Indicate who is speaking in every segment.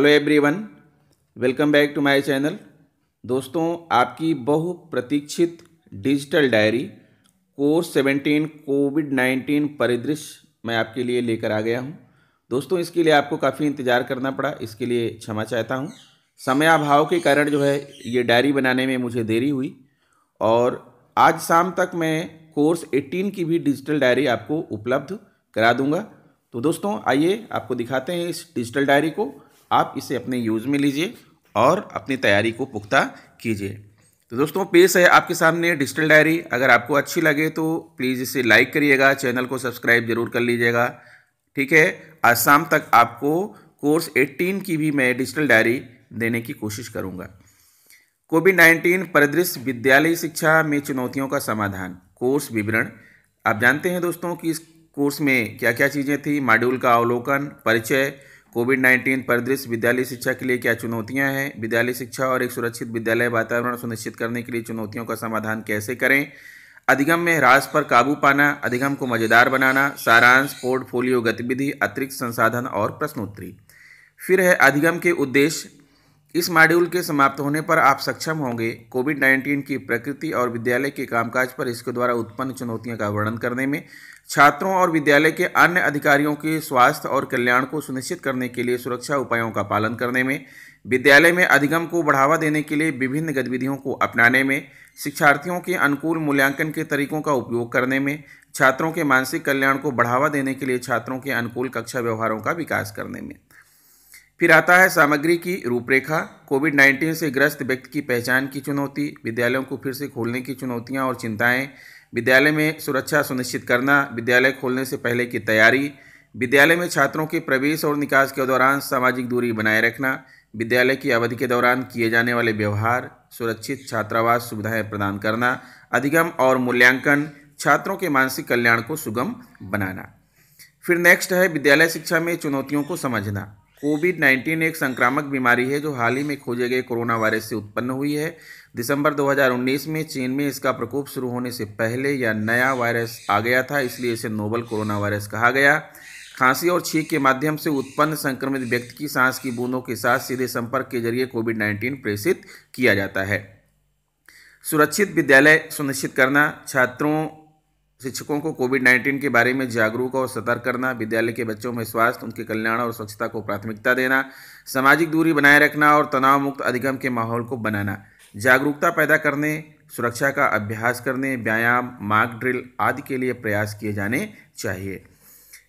Speaker 1: hello everyone welcome back to my channel दोस्तों आपकी बहुप्रतीक्षित डिजिटल डायरी कोर्स 17 कोविड 19 परिदृश्य मैं आपके लिए लेकर आ गया हूं दोस्तों इसके लिए आपको काफ़ी इंतज़ार करना पड़ा इसके लिए क्षमा चाहता हूं अभाव के कारण जो है ये डायरी बनाने में मुझे देरी हुई और आज शाम तक मैं कोर्स एटीन की भी डिजिटल डायरी आपको उपलब्ध करा दूँगा तो दोस्तों आइए आपको दिखाते हैं इस डिजिटल डायरी को आप इसे अपने यूज़ में लीजिए और अपनी तैयारी को पुख्ता कीजिए तो दोस्तों पेश है आपके सामने डिजिटल डायरी अगर आपको अच्छी लगे तो प्लीज़ इसे लाइक करिएगा चैनल को सब्सक्राइब जरूर कर लीजिएगा ठीक है आज शाम तक आपको कोर्स 18 की भी मैं डिजिटल डायरी देने की कोशिश करूंगा कोविड नाइन्टीन परिदृश्य विद्यालय शिक्षा में चुनौतियों का समाधान कोर्स विवरण आप जानते हैं दोस्तों कि इस कोर्स में क्या क्या चीज़ें थी मॉड्यूल का अवलोकन परिचय कोविड नाइन्टीन परिदृश्य विद्यालय शिक्षा के लिए क्या चुनौतियां हैं विद्यालय शिक्षा और एक सुरक्षित विद्यालय वातावरण सुनिश्चित करने के लिए चुनौतियों का समाधान कैसे करें अधिगम में ह्रास पर काबू पाना अधिगम को मज़ेदार बनाना सारांश पोर्टफोलियो गतिविधि अतिरिक्त संसाधन और प्रश्नोत्तरी फिर है अधिगम के उद्देश्य इस मॉड्यूल के समाप्त होने पर आप सक्षम होंगे कोविड 19 की प्रकृति और विद्यालय के कामकाज पर इसके द्वारा उत्पन्न चुनौतियों का वर्णन करने में छात्रों और विद्यालय के अन्य अधिकारियों के स्वास्थ्य और कल्याण को सुनिश्चित करने के लिए सुरक्षा उपायों का पालन करने में विद्यालय में अधिगम को बढ़ावा देने के लिए विभिन्न गतिविधियों को अपनाने में शिक्षार्थियों के अनुकूल मूल्यांकन के तरीकों का उपयोग करने में छात्रों के मानसिक कल्याण को बढ़ावा देने के लिए छात्रों के अनुकूल कक्षा व्यवहारों का विकास करने में फिर आता है सामग्री की रूपरेखा कोविड 19 से ग्रस्त व्यक्ति की पहचान की चुनौती विद्यालयों को फिर से खोलने की चुनौतियां और चिंताएं विद्यालय में सुरक्षा सुनिश्चित करना विद्यालय खोलने से पहले की तैयारी विद्यालय में छात्रों के प्रवेश और निकास के दौरान सामाजिक दूरी बनाए रखना विद्यालय की अवधि के दौरान किए जाने वाले व्यवहार सुरक्षित छात्रावास सुविधाएं प्रदान करना अधिगम और मूल्यांकन छात्रों के मानसिक कल्याण को सुगम बनाना फिर नेक्स्ट है विद्यालय शिक्षा में चुनौतियों को समझना कोविड 19 एक संक्रामक बीमारी है जो हाल ही में खोजे गए कोरोना वायरस से उत्पन्न हुई है दिसंबर 2019 में चीन में इसका प्रकोप शुरू होने से पहले यह नया वायरस आ गया था इसलिए इसे नोबल कोरोना वायरस कहा गया खांसी और छींक के माध्यम से उत्पन्न संक्रमित व्यक्ति की सांस की बूंदों के साथ सीधे संपर्क के जरिए कोविड 19 प्रेषित किया जाता है सुरक्षित विद्यालय सुनिश्चित करना छात्रों शिक्षकों को कोविड 19 के बारे में जागरूक और सतर्क करना विद्यालय के बच्चों में स्वास्थ्य उनके कल्याण और स्वच्छता को प्राथमिकता देना सामाजिक दूरी बनाए रखना और तनाव मुक्त अधिगम के माहौल को बनाना जागरूकता पैदा करने सुरक्षा का अभ्यास करने व्यायाम मार्क ड्रिल आदि के लिए प्रयास किए जाने चाहिए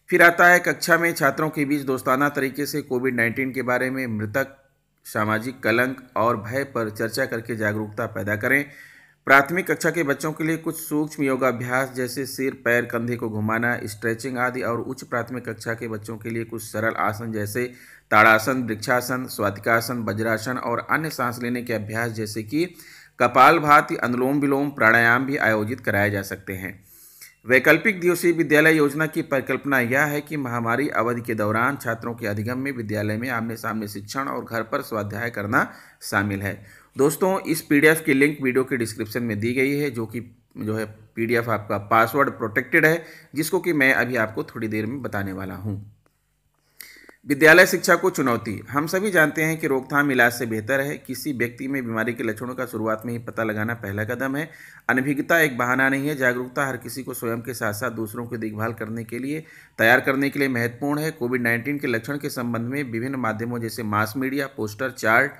Speaker 1: फिर आता है कक्षा में छात्रों के बीच दोस्ताना तरीके से कोविड 19 के बारे में मृतक सामाजिक कलंक और भय पर चर्चा करके जागरूकता पैदा करें प्राथमिक कक्षा के बच्चों के लिए कुछ सूक्ष्म योगाभ्यास जैसे सिर पैर कंधे को घुमाना स्ट्रेचिंग आदि और उच्च प्राथमिक कक्षा के बच्चों के लिए कुछ सरल आसन जैसे ताड़ासन वृक्षासन स्वातिकासन वज्रासन और अन्य सांस लेने के अभ्यास जैसे कि कपाल भाती अनुलोम विलोम प्राणायाम भी आयोजित कराए जा सकते हैं वैकल्पिक दिवसीय विद्यालय योजना की परिकल्पना यह है कि महामारी अवधि के दौरान छात्रों के अधिगम में विद्यालय में आमने सामने शिक्षण और घर पर स्वाध्याय करना शामिल है दोस्तों इस पीडीएफ की लिंक वीडियो के डिस्क्रिप्शन में दी गई है जो कि जो है पीडीएफ आपका पासवर्ड प्रोटेक्टेड है जिसको कि मैं अभी आपको थोड़ी देर में बताने वाला हूँ विद्यालय शिक्षा को चुनौती हम सभी जानते हैं कि रोकथाम इलाज से बेहतर है किसी व्यक्ति में बीमारी के लक्षणों का शुरुआत में ही पता लगाना पहला कदम है अनभिज्ञता एक बहाना नहीं है जागरूकता हर किसी को स्वयं के साथ साथ दूसरों की देखभाल करने के लिए तैयार करने के लिए महत्वपूर्ण है कोविड नाइन्टीन के लक्षण के संबंध में विभिन्न माध्यमों जैसे मास मीडिया पोस्टर चार्ट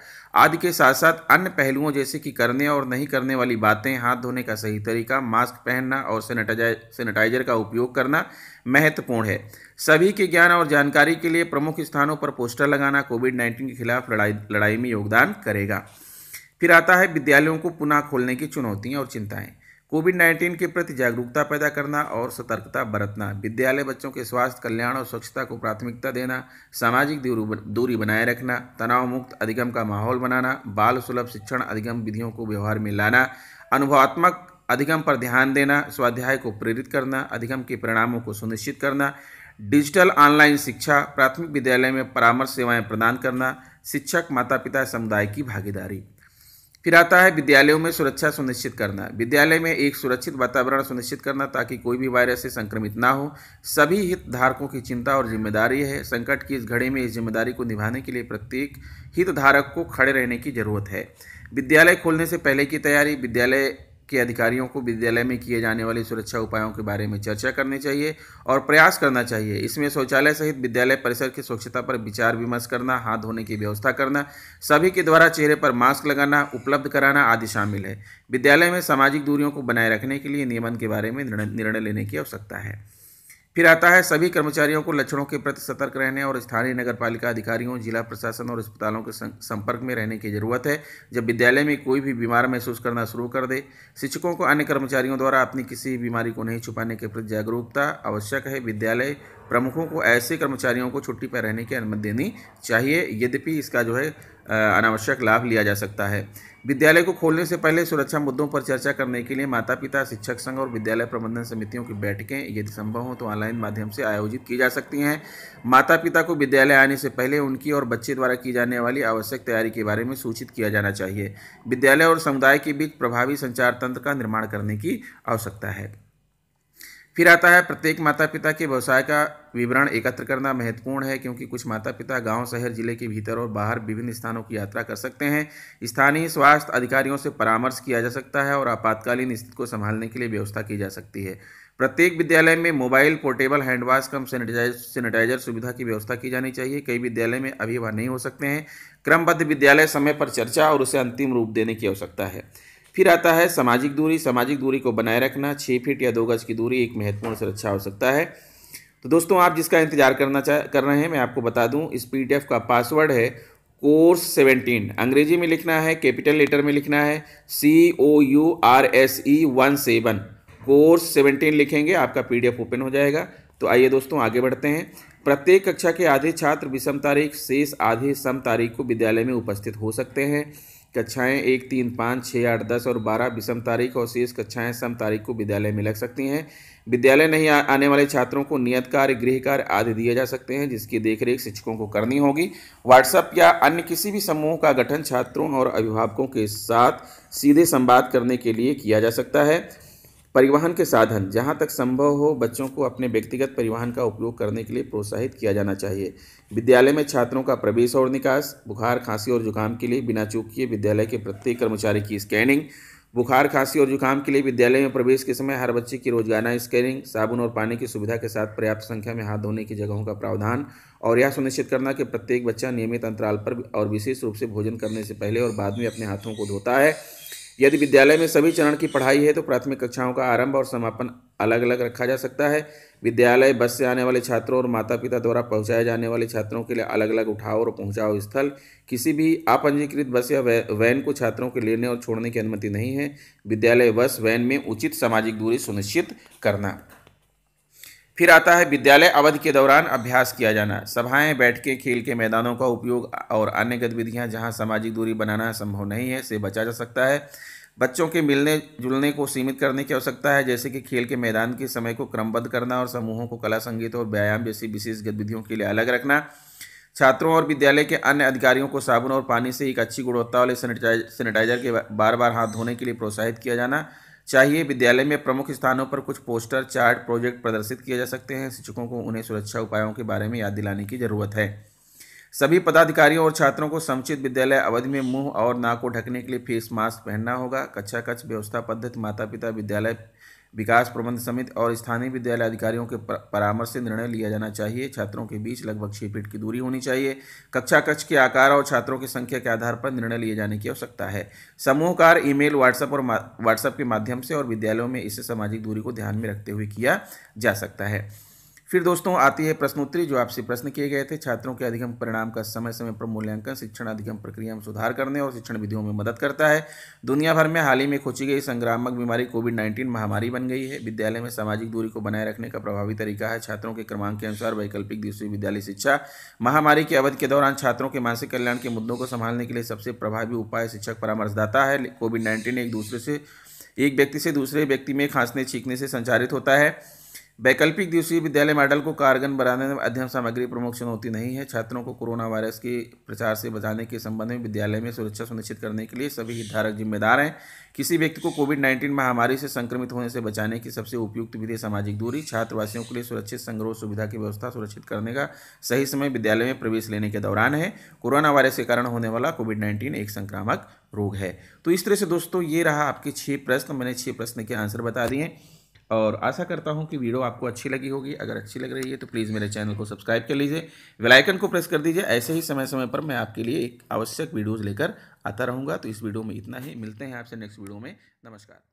Speaker 1: आदि के साथ साथ अन्य पहलुओं जैसे कि करने और नहीं करने वाली बातें हाथ धोने का सही तरीका मास्क पहनना और सैनिटाइजर का उपयोग करना महत्वपूर्ण है सभी के ज्ञान और जानकारी के लिए प्रमुख स्थानों पर पोस्टर लगाना कोविड नाइन्टीन के खिलाफ लड़ाई लड़ाई में योगदान करेगा फिर आता है विद्यालयों को पुनः खोलने की चुनौतियाँ और चिंताएँ कोविड नाइन्टीन के प्रति जागरूकता पैदा करना और सतर्कता बरतना विद्यालय बच्चों के स्वास्थ्य कल्याण और स्वच्छता को प्राथमिकता देना सामाजिक दूरी बनाए रखना तनाव मुक्त अधिगम का माहौल बनाना बाल सुलभ शिक्षण अधिगम विधियों को व्यवहार में लाना अनुभवात्मक अधिगम पर ध्यान देना स्वाध्याय को प्रेरित करना अधिगम के परिणामों को सुनिश्चित करना डिजिटल ऑनलाइन शिक्षा प्राथमिक विद्यालय में परामर्श सेवाएं प्रदान करना शिक्षक माता पिता समुदाय की भागीदारी फिर आता है विद्यालयों में सुरक्षा सुनिश्चित करना विद्यालय में एक सुरक्षित वातावरण सुनिश्चित करना ताकि कोई भी वायरस से संक्रमित ना हो सभी हितधारकों की चिंता और जिम्मेदारी है संकट की इस घड़ी में इस जिम्मेदारी को निभाने के लिए प्रत्येक हितधारक को खड़े रहने की जरूरत है विद्यालय खोलने से पहले की तैयारी विद्यालय के अधिकारियों को विद्यालय में किए जाने वाले सुरक्षा उपायों के बारे में चर्चा करनी चाहिए और प्रयास करना चाहिए इसमें शौचालय सहित विद्यालय परिसर की स्वच्छता पर विचार विमर्श करना हाथ धोने की व्यवस्था करना सभी के द्वारा चेहरे पर मास्क लगाना उपलब्ध कराना आदि शामिल है विद्यालय में सामाजिक दूरियों को बनाए रखने के लिए नियमन के बारे में निर्णय लेने की आवश्यकता है फिर आता है सभी कर्मचारियों को लक्षणों के प्रति सतर्क रहने और स्थानीय नगर पालिका अधिकारियों जिला प्रशासन और अस्पतालों के संपर्क में रहने की जरूरत है जब विद्यालय में कोई भी बीमार महसूस करना शुरू कर दे शिक्षकों को अन्य कर्मचारियों द्वारा अपनी किसी बीमारी को नहीं छुपाने के प्रति जागरूकता आवश्यक है विद्यालय प्रमुखों को ऐसे कर्मचारियों को छुट्टी पर रहने की अनुमति देनी चाहिए यद्यपि इसका जो है अनावश्यक लाभ लिया जा सकता है विद्यालय को खोलने से पहले सुरक्षा मुद्दों पर चर्चा करने के लिए माता पिता शिक्षक संघ और विद्यालय प्रबंधन समितियों की बैठकें यदि संभव हो तो ऑनलाइन माध्यम से आयोजित की जा सकती हैं माता पिता को विद्यालय आने से पहले उनकी और बच्चे द्वारा की जाने वाली आवश्यक तैयारी के बारे में सूचित किया जाना चाहिए विद्यालय और समुदाय के बीच प्रभावी संचार तंत्र का निर्माण करने की आवश्यकता है फिर आता है प्रत्येक माता पिता के व्यवसाय का विवरण एकत्र करना महत्वपूर्ण है क्योंकि कुछ माता पिता गांव शहर जिले के भीतर और बाहर विभिन्न स्थानों की यात्रा कर सकते हैं स्थानीय स्वास्थ्य अधिकारियों से परामर्श किया जा सकता है और आपातकालीन स्थिति को संभालने के लिए व्यवस्था की जा सकती है प्रत्येक विद्यालय में mobile portable handwash cum sanitizer sanitizer सुविधा की व्यवस्था की जानी चाहिए कई विद्यालय में अभी वह नहीं हो सकते हैं क्रमबद्ध विद्यालय समय पर चर्चा और उसे अंतिम रूप देने की आवश्यकता है फिर आता है सामाजिक दूरी सामाजिक दूरी को बनाए रखना छः फीट या दो गज की दूरी एक महत्वपूर्ण सुरक्षा हो सकता है तो दोस्तों आप जिसका इंतजार करना चाह कर रहे हैं मैं आपको बता दूं इस पी का पासवर्ड है कोर्स सेवेंटीन अंग्रेजी में लिखना है कैपिटल लेटर में लिखना है C O U R S E one seven course seventeen लिखेंगे आपका पी ओपन हो जाएगा तो आइए दोस्तों आगे बढ़ते हैं प्रत्येक कक्षा के आधे छात्र विषम तारीख शेष आधे सम तारीख को विद्यालय में उपस्थित हो सकते हैं कक्षाएं एक तीन पाँच छः आठ दस और बारह विषम तारीख और शेष कक्षाएं सम तारीख को विद्यालय में लग सकती हैं विद्यालय नहीं आ, आने वाले छात्रों को नियत कार्य गृह कार्य आदि दिए जा सकते हैं जिसकी देखरेख शिक्षकों को करनी होगी व्हाट्सएप या अन्य किसी भी समूह का गठन छात्रों और अभिभावकों के साथ सीधे संवाद करने के लिए किया जा सकता है परिवहन के साधन जहाँ तक संभव हो बच्चों को अपने व्यक्तिगत परिवहन का उपयोग करने के लिए प्रोत्साहित किया जाना चाहिए विद्यालय में छात्रों का प्रवेश और निकास बुखार खांसी और जुकाम के लिए बिना चूक किए विद्यालय के प्रत्येक कर्मचारी की स्कैनिंग बुखार खांसी और जुकाम के लिए विद्यालय में प्रवेश के समय हर बच्चे की रोजगाना स्कैनिंग साबुन और पानी की सुविधा के साथ पर्याप्त संख्या में हाथ धोने की जगहों का प्रावधान और यह सुनिश्चित करना कि प्रत्येक बच्चा नियमित अंतराल पर और विशेष रूप से भोजन करने से पहले और बाद में अपने हाथों को धोता है यदि विद्यालय में सभी चरण की पढ़ाई है तो प्राथमिक कक्षाओं का आरंभ और समापन अलग अलग रखा जा सकता है विद्यालय बस से आने वाले छात्रों और माता पिता द्वारा पहुंचाए जाने वाले छात्रों के लिए अलग अलग उठाओ और पहुंचाओ स्थल किसी भी अपंजीकृत बस या वैन को छात्रों के लेने और छोड़ने की अनुमति नहीं है विद्यालय बस वैन में उचित सामाजिक दूरी सुनिश्चित करना फिर आता है विद्यालय अवधि के दौरान अभ्यास किया जाना सभाएं बैठकें खेल के मैदानों का उपयोग और अन्य गतिविधियां जहां सामाजिक दूरी बनाना संभव नहीं है से बचा जा सकता है बच्चों के मिलने जुलने को सीमित करने की आवश्यकता है जैसे कि खेल के मैदान के समय को क्रमबद्ध करना और समूहों को कला संगीत और व्यायाम जैसी विशेष गतिविधियों के लिए अलग रखना छात्रों और विद्यालय के अन्य अधिकारियों को साबुन और पानी से एक अच्छी गुणवत्ता वाले सैनिटाइजर के बार बार हाथ धोने के लिए प्रोत्साहित किया जाना चाहिए विद्यालय में प्रमुख स्थानों पर कुछ पोस्टर चार्ट प्रोजेक्ट प्रदर्शित किए जा सकते हैं शिक्षकों को उन्हें सुरक्षा उपायों के बारे में याद दिलाने की जरूरत है सभी पदाधिकारियों और छात्रों को समुचित विद्यालय अवधि में मुंह और नाक को ढकने के लिए फेस मास्क पहनना होगा कक्षा कच्छ व्यवस्था पद्धति माता पिता विद्यालय विकास प्रबंध समिति और स्थानीय विद्यालय अधिकारियों के परामर्श से निर्णय लिया जाना चाहिए छात्रों के बीच लगभग छः फीट की दूरी होनी चाहिए कक्षा कक्ष के आकार और छात्रों की संख्या के आधार पर निर्णय लिए जाने की आवश्यकता है समूह कार्य ईमेल व्हाट्सएप और व्हाट्सएप के माध्यम से और विद्यालयों में इससे सामाजिक दूरी को ध्यान में रखते हुए किया जा सकता है फिर दोस्तों आती है प्रश्नोत्तरी जो आपसे प्रश्न किए गए थे छात्रों के अधिगम परिणाम का समय समय पर मूल्यांकन शिक्षण अधिगम प्रक्रिया में सुधार करने और शिक्षण विधियों में मदद करता है दुनिया भर में हाल ही में खोची गई संक्रामक बीमारी कोविड नाइन्टीन महामारी बन गई है विद्यालय में सामाजिक दूरी को बनाए रखने का प्रभावी तरीका है छात्रों के क्रमांक के अनुसार वैकल्पिक दूसरी विद्यालय शिक्षा महामारी की अवधि के दौरान छात्रों के मानसिक कल्याण के मुद्दों को संभालने के लिए सबसे प्रभावी उपाय शिक्षक परामर्शदाता है कोविड नाइन्टीन एक दूसरे से एक व्यक्ति से दूसरे व्यक्ति में खांसने छींकने से संचारित होता है वैकल्पिक दिवसीय विद्यालय मॉडल को कारगर बनाने में अध्ययन सामग्री प्रमुख चुनौती नहीं है छात्रों को कोरोना वायरस के प्रचार से बचाने के संबंध में विद्यालय में सुरक्षा सुनिश्चित करने के लिए सभी हितधारक जिम्मेदार हैं किसी व्यक्ति को कोविड नाइन्टीन महामारी से संक्रमित होने से बचाने की सबसे उपयुक्त विधि सामाजिक दूरी छात्रवासियों के लिए सुरक्षित संग्रह सुविधा की व्यवस्था सुरक्षित करने का सही समय विद्यालय में प्रवेश लेने के दौरान है कोरोना वायरस के कारण होने वाला कोविड नाइन्टीन एक संक्रामक रोग है तो इस तरह से दोस्तों ये रहा आपके छः प्रश्न मैंने छः प्रश्न के आंसर बता दिए और आशा करता हूँ कि वीडियो आपको अच्छी लगी होगी अगर अच्छी लग रही है तो प्लीज़ मेरे चैनल को सब्सक्राइब कर लीजिए वेलाइकन को प्रेस कर दीजिए ऐसे ही समय समय पर मैं आपके लिए एक आवश्यक वीडियोज़ लेकर आता रहूँगा तो इस वीडियो में इतना ही मिलते हैं आपसे नेक्स्ट वीडियो में नमस्कार